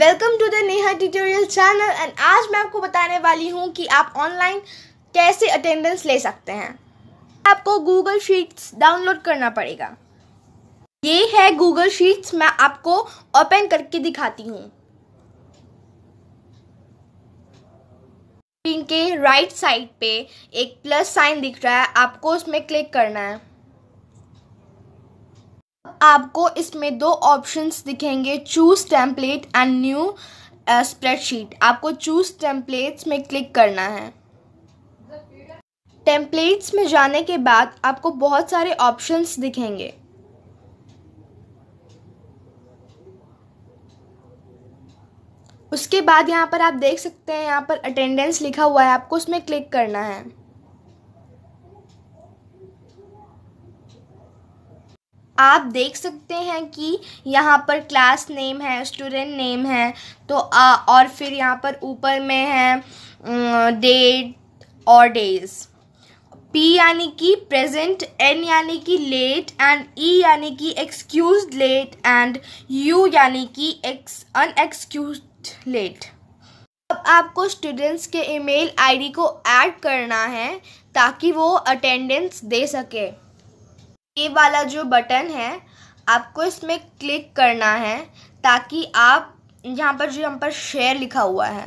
welcome to the Neha tutorial channel and आज मैं आपको बताने वाली हूँ कि आप ऑनलाइन कैसे अटेंडेंस ले सकते हैं आपको गूगल शीट्स डाउनलोड करना पड़ेगा ये है गूगल शीट्स मैं आपको ओपन करके दिखाती हूँ के राइट साइड पे एक प्लस साइन दिख रहा है आपको उसमें क्लिक करना है आपको इसमें दो ऑप्शंस दिखेंगे choose template and new spreadsheet आपको चूज़ टेम्पलेट्स में क्लिक करना है टेम्पलेट्स में जाने के बाद आपको बहुत सारे ऑप्शंस दिखेंगे उसके बाद यहाँ पर आप देख सकते हैं यहाँ पर अटेंडेंस लिखा हुआ है आपको उसमें क्लिक करना है आप देख सकते हैं कि यहाँ पर क्लास नेम है स्टूडेंट नेम है तो आ, और फिर यहाँ पर ऊपर में है डेट और डेज पी यानी कि प्रेजेंट एन यानी कि लेट एंड ई यानी कि एक्सक्यूज लेट एंड यू यानी कि एक्स अनएक्सक्यूज लेट अब आपको स्टूडेंट्स के ईमेल आईडी को ऐड करना है ताकि वो अटेंडेंस दे सके ये वाला जो बटन है आपको इसमें क्लिक करना है ताकि आप यहाँ पर जो यहाँ पर शेयर लिखा हुआ है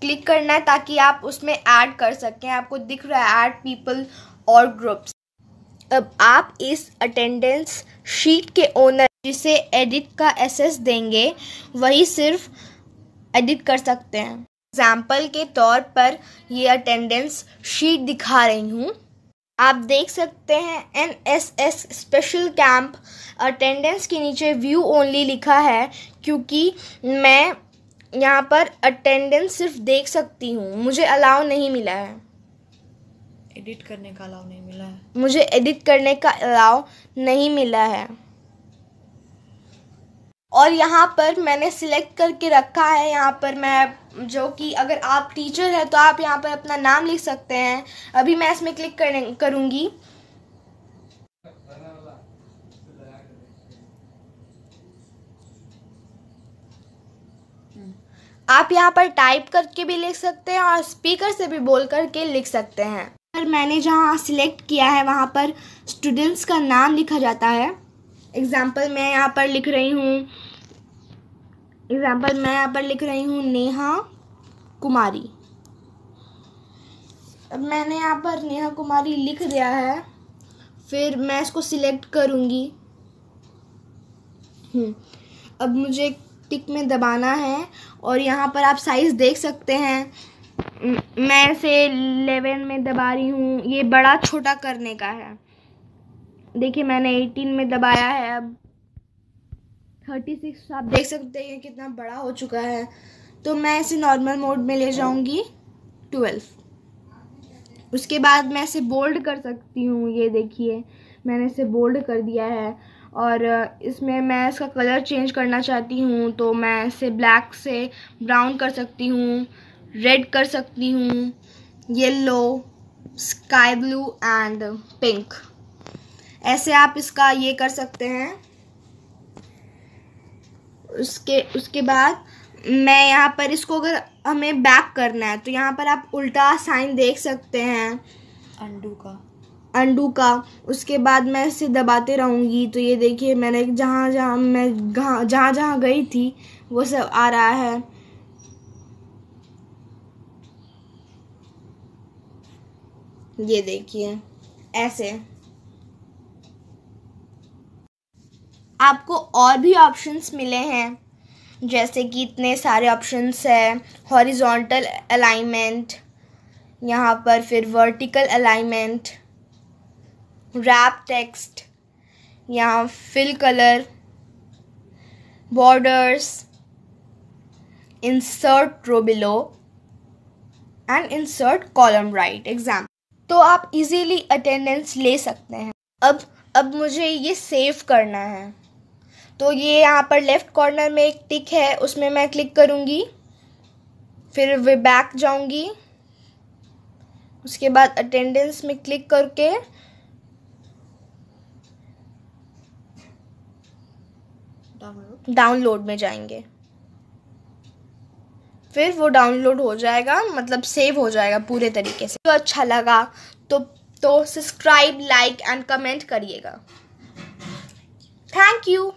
क्लिक करना है ताकि आप उसमें ऐड कर सकें आपको दिख रहा है ऐड पीपल और ग्रुप्स अब आप इस अटेंडेंस शीट के ओनर जिसे एडिट का एसेस देंगे वही सिर्फ एडिट कर सकते हैं एग्जाम्पल के तौर पर ये अटेंडेंस शीट दिखा रही हूँ आप देख सकते हैं N S S special camp attendance के नीचे व्यू ओनली लिखा है क्योंकि मैं यहाँ पर अटेंडेंस सिर्फ देख सकती हूँ मुझे अलाउ नहीं मिला है एडिट करने का अलाउ नहीं मिला है मुझे एडिट करने का अलाउ नहीं मिला है और यहाँ पर मैंने सिलेक्ट करके रखा है यहाँ पर मैं जो कि अगर आप टीचर हैं तो आप यहाँ पर अपना नाम लिख सकते हैं अभी मैं इसमें क्लिक कर, करूँगी आप यहाँ पर टाइप करके भी लिख सकते हैं और स्पीकर से भी बोल करके लिख सकते हैं पर मैंने जहाँ सिलेक्ट किया है वहाँ पर स्टूडेंट्स का नाम लिखा जाता है एग्ज़ाम्पल मैं यहाँ पर लिख रही हूँ एग्जाम्पल मैं यहाँ पर लिख रही हूँ नेहा कुमारी अब मैंने यहाँ पर नेहा कुमारी लिख दिया है फिर मैं इसको सिलेक्ट करूँगी हम्म, अब मुझे टिक में दबाना है और यहाँ पर आप साइज़ देख सकते हैं मैं इसे एलेवन में दबा रही हूँ ये बड़ा छोटा करने का है देखिए मैंने एटीन में दबाया है अब थर्टी सिक्स आप देख सकते हैं कितना बड़ा हो चुका है तो मैं इसे नॉर्मल मोड में ले जाऊंगी ट्वेल्व उसके बाद मैं इसे बोल्ड कर सकती हूँ ये देखिए मैंने इसे बोल्ड कर दिया है और इसमें मैं इसका कलर चेंज करना चाहती हूँ तो मैं इसे ब्लैक से ब्राउन कर सकती हूँ रेड कर सकती हूँ yellow sky blue and pink ऐसे आप इसका ये कर सकते हैं उसके उसके बाद मैं यहाँ पर इसको अगर हमें बैक करना है तो यहाँ पर आप उल्टा साइन देख सकते हैं अंडू का अंडू का उसके बाद मैं इसे दबाते रहूँगी तो ये देखिए मैंने जहाँ जहाँ मैं जहाँ जहाँ गई थी वो सब आ रहा है ये देखिए ऐसे आपको और भी ऑप्शंस मिले हैं जैसे कि इतने सारे ऑप्शंस है हॉरिजॉन्टल अलाइनमेंट यहाँ पर फिर वर्टिकल अलाइनमेंट रैप टेक्स्ट यहाँ fill colour borders insert row below and insert column right exam तो आप इजीली अटेंडेंस ले सकते हैं अब अब मुझे ये सेव करना है तो ये यहाँ पर लेफ़्ट कॉर्नर में एक टिक है उसमें मैं क्लिक करूँगी फिर वे बैक जाऊँगी उसके बाद अटेंडेंस में क्लिक करके डाउनलोड में जाएंगे फिर वो डाउनलोड हो जाएगा मतलब सेव हो जाएगा पूरे तरीके से तो अच्छा लगा तो तो सब्सक्राइब लाइक एंड कमेंट करिएगा थैंक यू